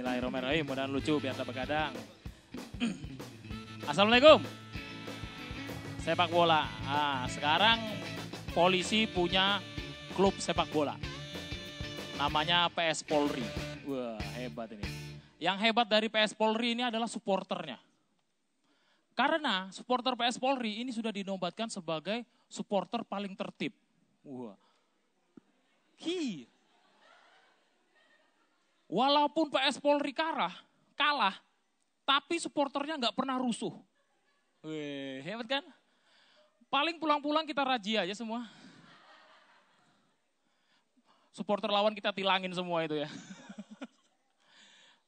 Bismillahirrahmanirrahim. Mudah-mudahan lucu biar tak begadang. Assalamualaikum. Sepak bola. Nah, sekarang polisi punya klub sepak bola. Namanya PS Polri. Wah, hebat ini. Yang hebat dari PS Polri ini adalah supporternya. Karena supporter PS Polri ini sudah dinobatkan sebagai supporter paling tertib. Wah. Hi, Walaupun PS Polri kalah, kalah, tapi supporternya nggak pernah rusuh. Wih, hebat kan? Paling pulang-pulang kita rajia aja semua. Supporter lawan kita tilangin semua itu ya.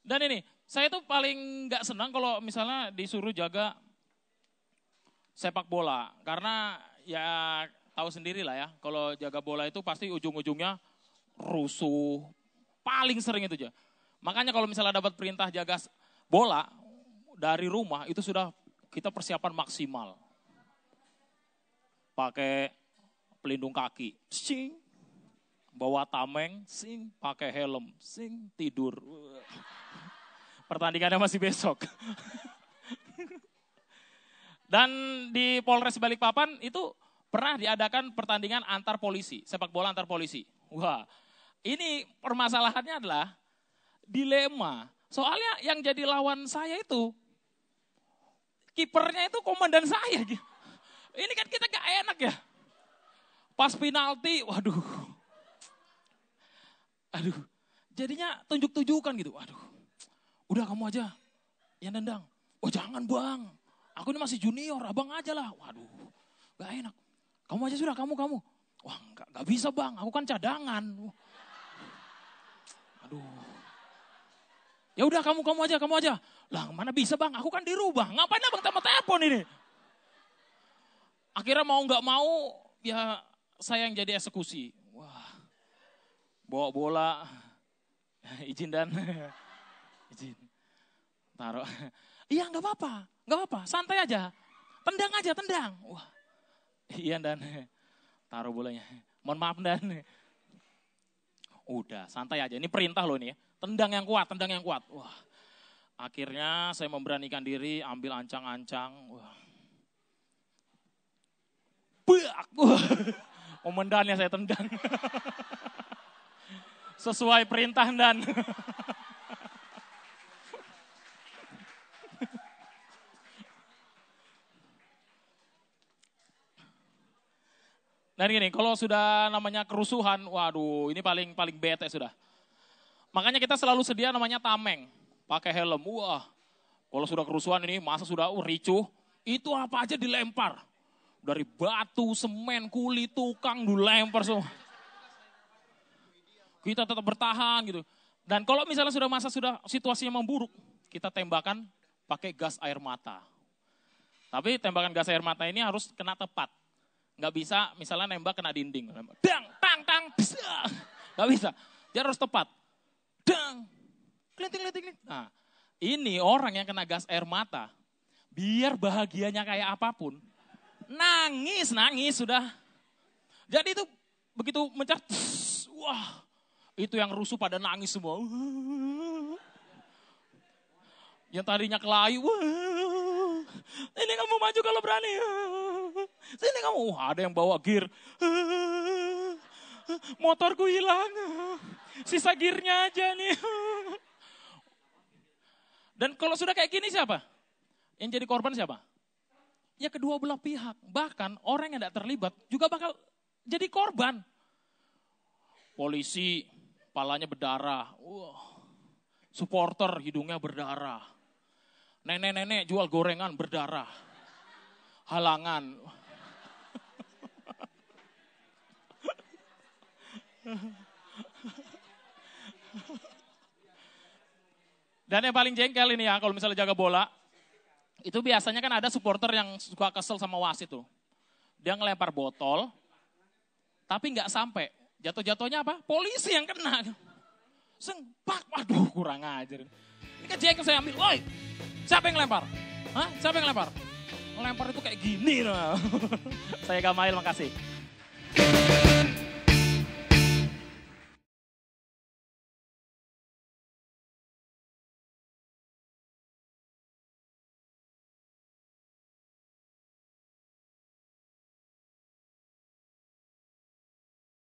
Dan ini, saya tuh paling nggak senang kalau misalnya disuruh jaga sepak bola. Karena ya tahu sendiri lah ya, kalau jaga bola itu pasti ujung-ujungnya rusuh, Paling sering itu aja. Makanya kalau misalnya dapat perintah jaga bola dari rumah itu sudah kita persiapan maksimal. Pakai pelindung kaki, sing. Bawa tameng, sing. Pakai helm, sing. Tidur. Pertandingannya masih besok. Dan di Polres Balikpapan itu pernah diadakan pertandingan antar polisi, sepak bola antar polisi. Wah, ini permasalahannya adalah dilema. Soalnya yang jadi lawan saya itu kipernya itu komandan saya. Ini kan kita gak enak ya. Pas penalti, waduh. Aduh, jadinya tunjuk-tunjukkan gitu. waduh, udah kamu aja yang nendang. Oh jangan bang, aku ini masih junior, abang aja lah. Waduh, gak enak. Kamu aja sudah, kamu, kamu. Wah gak, gak bisa bang, aku kan cadangan. Aduh. Ya udah kamu kamu aja, kamu aja. Lah mana bisa bang, aku kan dirubah, Ngapain abang tambah telepon ini? Akhirnya mau nggak mau, ya saya yang jadi eksekusi. Wah, bawa bola. Izin dan. Izin. Taruh. Iya nggak apa-apa, nggak apa-apa, santai aja. Tendang aja, tendang. Wah, iya dan. Taruh bolanya. Mohon maaf dan. Udah, santai aja. Ini perintah loh ini ya. Tendang yang kuat, tendang yang kuat. Wah, akhirnya saya memberanikan diri ambil ancang-ancang. Wah. Bak! Wah. Komandannya saya tendang. Sesuai perintah dan Dan nah, gini, kalau sudah namanya kerusuhan, waduh ini paling paling bete sudah. Makanya kita selalu sedia namanya tameng, pakai helm. Wah, kalau sudah kerusuhan ini, masa sudah uh, ricuh, itu apa aja dilempar. Dari batu, semen, kulit tukang, dilempar semua. Kita tetap bertahan gitu. Dan kalau misalnya sudah masa sudah situasinya memburuk, kita tembakan pakai gas air mata. Tapi tembakan gas air mata ini harus kena tepat. Nggak bisa misalnya nembak kena dinding. Dang, tang, tang, Nggak bisa. Dia harus tepat. Dang, kelenting, kelenting, Nah, ini orang yang kena gas air mata. Biar bahagianya kayak apapun. Nangis, nangis sudah. Jadi itu begitu mencar, wah, itu yang rusuh pada nangis semua. Yang tadinya kelayu, wah, Sini kamu maju kalau berani. Sini kamu. Uh, ada yang bawa gear. Motorku hilang. Sisa gearnya aja nih. Dan kalau sudah kayak gini siapa? Yang jadi korban siapa? Ya kedua belah pihak. Bahkan orang yang tidak terlibat juga bakal jadi korban. Polisi palanya berdarah. Wow. Supporter hidungnya berdarah Nenek-nenek jual gorengan berdarah. Halangan. Dan yang paling jengkel ini ya, kalau misalnya jaga bola, itu biasanya kan ada supporter yang suka kesel sama wasit tuh. Dia ngelempar botol, tapi nggak sampai. Jatuh-jatuhnya apa? Polisi yang kena. Seng, waduh kurang ajar. Ini kan jengkel saya ambil, woi, Siapa yang lempar? Hah? Siapa yang lempar? Lempar itu kayak gini. Nah. Saya Gamail, makasih.